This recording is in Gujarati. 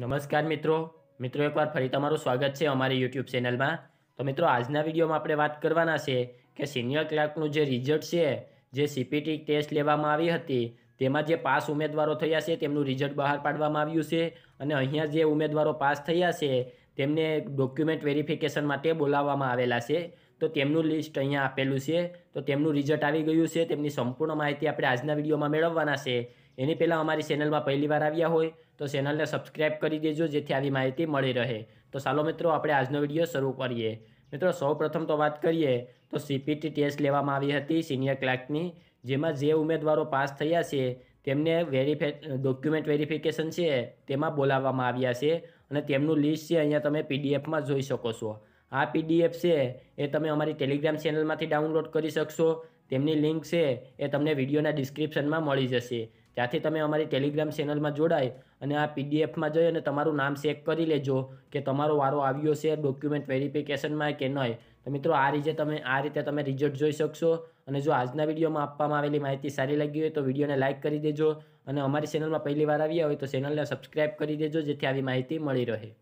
નમસ્કાર મિત્રો મિત્રો એકવાર ફરી તમારું સ્વાગત છે અમારી યુટ્યુબ ચેનલમાં તો મિત્રો આજના વિડીયોમાં આપણે વાત કરવાના છે કે સિનિયર ક્લાર્કનું જે રિઝલ્ટ છે જે સીપીટી ટેસ્ટ લેવામાં આવી હતી તેમાં જે પાસ ઉમેદવારો થયા છે તેમનું રિઝલ્ટ બહાર પાડવામાં આવ્યું છે અને અહીંયા જે ઉમેદવારો પાસ થયા છે તેમને ડોક્યુમેન્ટ વેરિફિકેશન માટે બોલાવવામાં આવેલા છે તો તેમનું લિસ્ટ અહીંયા આપેલું છે તો તેમનું રિઝલ્ટ આવી ગયું છે તેમની સંપૂર્ણ માહિતી આપણે આજના વિડીયોમાં મેળવવાના છે એની પહેલાં અમારી ચેનલમાં પહેલીવાર આવ્યા હોય તો ચેનલને સબસ્ક્રાઇબ કરી દેજો જેથી આવી માહિતી મળી રહે તો ચાલો મિત્રો આપણે આજનો વિડીયો શરૂ કરીએ મિત્રો સૌપ્રથમ તો વાત કરીએ તો સીપીટી ટેસ્ટ લેવામાં આવી હતી સિનિયર ક્લાર્કની જેમાં જે ઉમેદવારો પાસ થયા છે તેમને વેરીફે ડોક્યુમેન્ટ વેરિફિકેશન છે તેમાં બોલાવવામાં આવ્યા છે અને તેમનું લિસ્ટ છે અહીંયા તમે પીડીએફમાં જોઈ શકો છો આ પીડીએફ છે એ તમે અમારી ટેલિગ્રામ ચેનલમાંથી ડાઉનલોડ કરી શકશો તેમની લિંક છે એ તમને વિડીયોના ડિસ્ક્રિપ્શનમાં મળી જશે ત્યાંથી તમે અમારી ટેલિગ્રામ ચેનલમાં જોડાય અને આ પીડીએફમાં જઈ અને તમારું નામ ચેક કરી લેજો કે તમારો વારો આવ્યો છે ડોક્યુમેન્ટ વેરિફિકેશનમાં કે નહીં તો મિત્રો આ રીતે તમે આ રીતે તમે રિઝલ્ટ જોઈ શકશો અને જો આજના વિડીયોમાં આપવામાં આવેલી માહિતી સારી લાગી હોય તો વિડીયોને લાઇક કરી દેજો અને અમારી ચેનલમાં પહેલી વાર આવ્યા હોય તો ચેનલને સબસ્ક્રાઈબ કરી દેજો જેથી આવી માહિતી મળી રહે